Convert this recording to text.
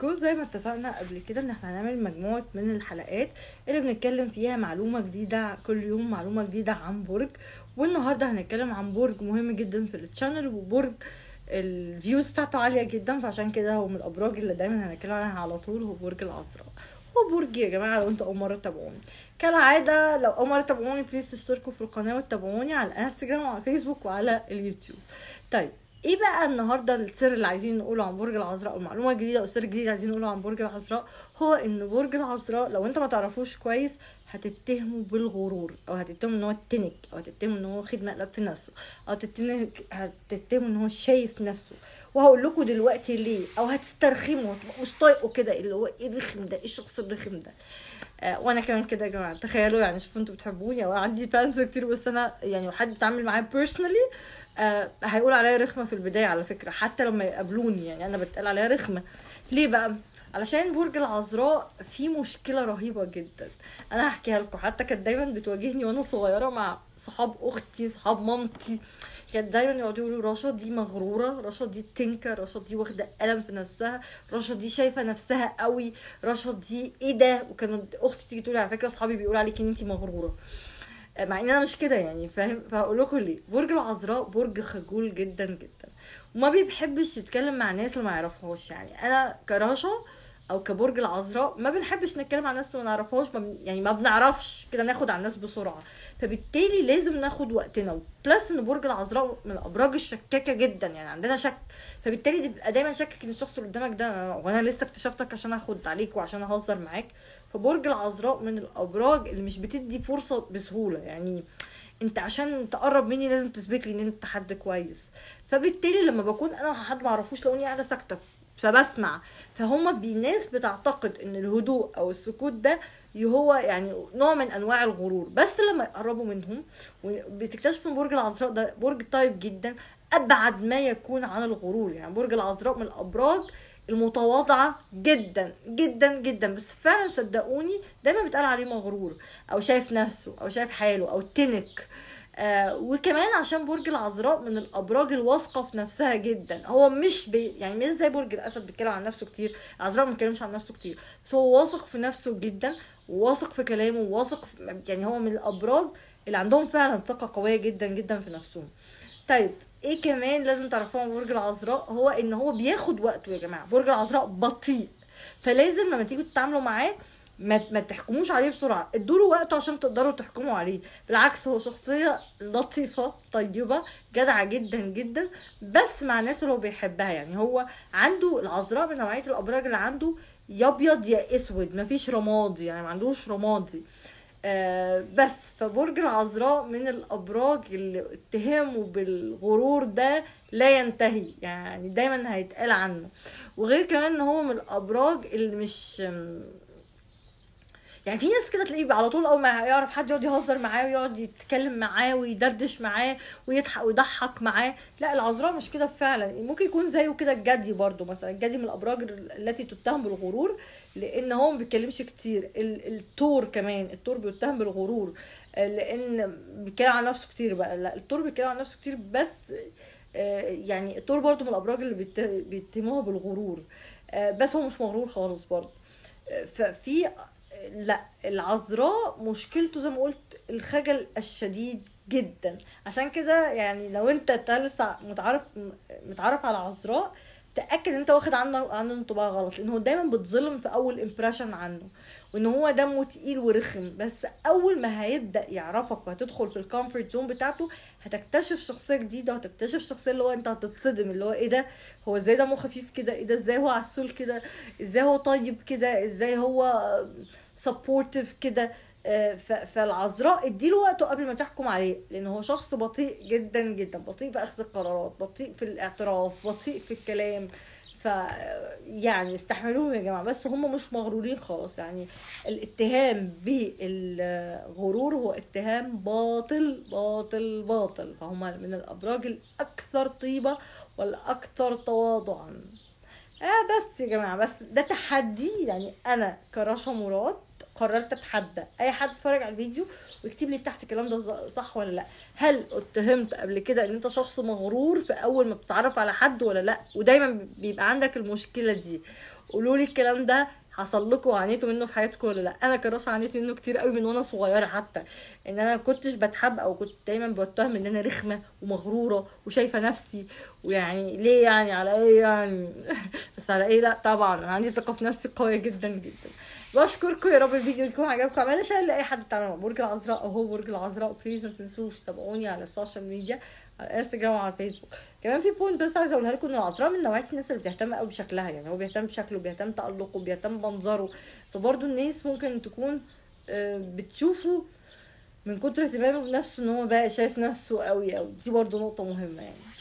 كوز زي ما اتفقنا قبل كده ان احنا هنعمل مجموعة من الحلقات اللي بنتكلم فيها معلومة جديدة كل يوم معلومة جديدة عن برج والنهاردة هنتكلم عن برج مهم جدا في التشانل وبرج الفيوز بتاعته عالية جدا فعشان كده هو من الابراج اللي دايما هنتكلم عنها على طول هو برج العذراء هو برج يا جماعة لو انتوا اول مرة تتابعوني كالعادة لو اول مرة تتابعوني بليز تشتركوا في القناة وتتابعوني على الانستجرام وعلى فيسبوك وعلى اليوتيوب طيب ايه بقى النهارده السر اللي عايزين نقوله عن برج العذراء او المعلومه الجديده او السر الجديد اللي عايزين نقوله عن برج العذراء هو ان برج العذراء لو انت ما تعرفوش كويس هتتهمه بالغرور او هتتهمه ان هو تنك او هتتهمه ان هو خد مقلب في نفسه او هتتهمه ان هو شايف نفسه وهقول لكم دلوقتي ليه او هتسترخموا مش طايقه كده اللي هو ايه الرخم ده ايه الشخص الرخم ده آه، وانا كمان كده يا جماعه تخيلوا يعني شوفوا انتوا بتحبوني يعني او عندي فانز كتير بس انا يعني حد بتعامل معايا بيرسونالي آه هيقول عليا رخمه في البدايه على فكره حتى لما يقابلوني يعني انا بتقال عليا رخمه ليه بقى علشان برج العذراء فيه مشكله رهيبه جدا انا هحكيها لكم حتى كانت دايما بتواجهني وانا صغيره مع صحاب اختي صحاب مامتي كانت دايما يقعدوا يقولوا رشا دي مغروره رشا دي تنكر رشا دي واخده قلم في نفسها رشا دي شايفه نفسها قوي رشا دي ايه ده وكانت اختي تيجي تقول على فكره اصحابي بيقولوا عليكي ان انت مغروره مع ان انا مش كده يعني فاهم فهقول لكم ليه برج العذراء برج خجول جدا جدا وما بيحبش يتكلم مع ناس اللي ما يعرفهاش يعني انا كراشه او كبرج العذراء ما بنحبش نتكلم عن ناس ما نعرفهاش ما يعني ما بنعرفش كده ناخد على الناس بسرعه فبالتالي لازم ناخد وقتنا بلس ان برج العذراء من الابراج الشكاكه جدا يعني عندنا شك فبالتالي تبقى دايما شاكك ان الشخص اللي قدامك ده وانا لسه اكتشفتك عشان اخد عليك وعشان اهزر معاك فبرج العذراء من الابراج اللي مش بتدي فرصه بسهوله يعني انت عشان تقرب مني لازم تثبت لي ان انت حد كويس فبالتالي لما بكون انا حد ما اعرفوش قاعده ساكته فبسمع فهم الناس بتعتقد ان الهدوء او السكوت ده هو يعني نوع من انواع الغرور بس لما يقربوا منهم بتكتشفوا ان برج العذراء ده برج طيب جدا ابعد ما يكون عن الغرور يعني برج العذراء من الابراج المتواضعة جدا جدا جدا بس فعلا صدقوني دايما بيتقال عليه مغرور او شايف نفسه او شايف حاله او تنك آه وكمان عشان برج العذراء من الابراج الواثقه في نفسها جدا هو مش بي يعني مش زي برج الاسد بيتكلم عن نفسه كتير العذراء ما بيتكلمش عن نفسه كتير بس هو واثق في نفسه جدا واثق في كلامه واثق في... يعني هو من الابراج اللي عندهم فعلا طاقه قويه جدا جدا في نفسهم طيب ايه كمان لازم تعرفوه عن برج العذراء هو ان هو بياخد وقته يا جماعه برج العذراء بطيء فلازم لما تيجوا تتعاملوا معاه ما ما تحكموش عليه بسرعه ادوا له وقته عشان تقدروا تحكموا عليه بالعكس هو شخصيه لطيفه طيبه جدعه جدا جدا بس مع الناس اللي هو بيحبها يعني هو عنده العذراء من نوعيه الابراج اللي عنده يا ابيض يا اسود مفيش رمادي يعني ما عندوش رمادي آه بس فبرج العذراء من الابراج اللي اتهامه بالغرور ده لا ينتهي يعني دايما هيتقال عنه وغير كمان ان هو من الابراج اللي مش يعني في ناس كده تلاقيه على طول اول ما يعرف حد يقعد يهزر معاه ويقعد يتكلم معاه ويدردش معاه ويضحك ويضحك معاه لا العذراء مش كده فعلا ممكن يكون زيه كده الجدي برضو مثلا الجدي من الابراج التي تتهم بالغرور لان هو ما بيتكلمش كتير التور كمان التور بيتهم بالغرور لان بيتكلم عن نفسه كتير بقى لا التور بيتكلم عن نفسه كتير بس آه، يعني التور برضو من الابراج اللي بيتهموها بالغرور آه، بس هو مش مغرور خالص برضو آه، ففي لا العذراء مشكلته زي ما قلت الخجل الشديد جدا عشان كده يعني لو انت لسه متعرف متعرف على عذراء تاكد ان انت واخد عنه عنه انطباع غلط لان هو دايما بتظلم في اول امبريشن عنه وان هو دمه تقيل ورخم بس اول ما هيبدا يعرفك وهتدخل في الكومفورت زون بتاعته هتكتشف شخصيه جديده وهتكتشف شخصيه اللي هو انت هتتصدم اللي هو ايه ده هو ازاي دمه خفيف كده ايه ده ازاي هو عسول كده ازاي هو طيب كده ازاي هو سبورتيف كده آه، فالعذراء اديله وقته قبل ما تحكم عليه لان هو شخص بطيء جدا جدا بطيء في اخذ القرارات بطيء في الاعتراف بطيء في الكلام ف يعني استحملوهم يا جماعه بس هم مش مغرورين خالص يعني الاتهام بالغرور هو اتهام باطل باطل باطل فهم من الابراج الاكثر طيبه والاكثر تواضعا آه بس يا جماعه بس ده تحدي يعني انا كرشا مراد قررت اتحدى اي حد اتفرج على الفيديو ويكتب لي تحت الكلام ده صح ولا لا هل اتهمت قبل كده ان انت شخص مغرور في اول ما بتتعرف على حد ولا لا ودايما بيبقى عندك المشكله دي قولوا لي الكلام ده حصل لكم عانيتوا منه في حياتكم ولا لا انا كراسه عانيت منه كتير قوي من وانا صغيره حتى ان انا كنتش بتحب او كنت دايما بتهم ان انا رخمه ومغروره وشايفه نفسي ويعني ليه يعني على ايه يعني بس على ايه لا طبعا انا عندي ثقه في نفسي قويه جدا جدا بشكركم يا رب الفيديو يكون عجبكم اعملوا شير لاي حد بتاع برج العذراء اهو برج العذراء بليز ما تنسوش تابعوني على السوشيال ميديا على انستجرام وعلى فيسبوك كمان في بوينت بس عايزه اقولها لكم ان العذراء من نوعيه الناس اللي بتهتم قوي بشكلها يعني هو بيهتم بشكله بيهتم تالقه بيهتم بمنظره فبرضه الناس ممكن تكون آه، بتشوفه من كتر اهتمامه بنفسه ان هو بقى شايف نفسه قوي قوي دي برضه نقطه مهمه يعني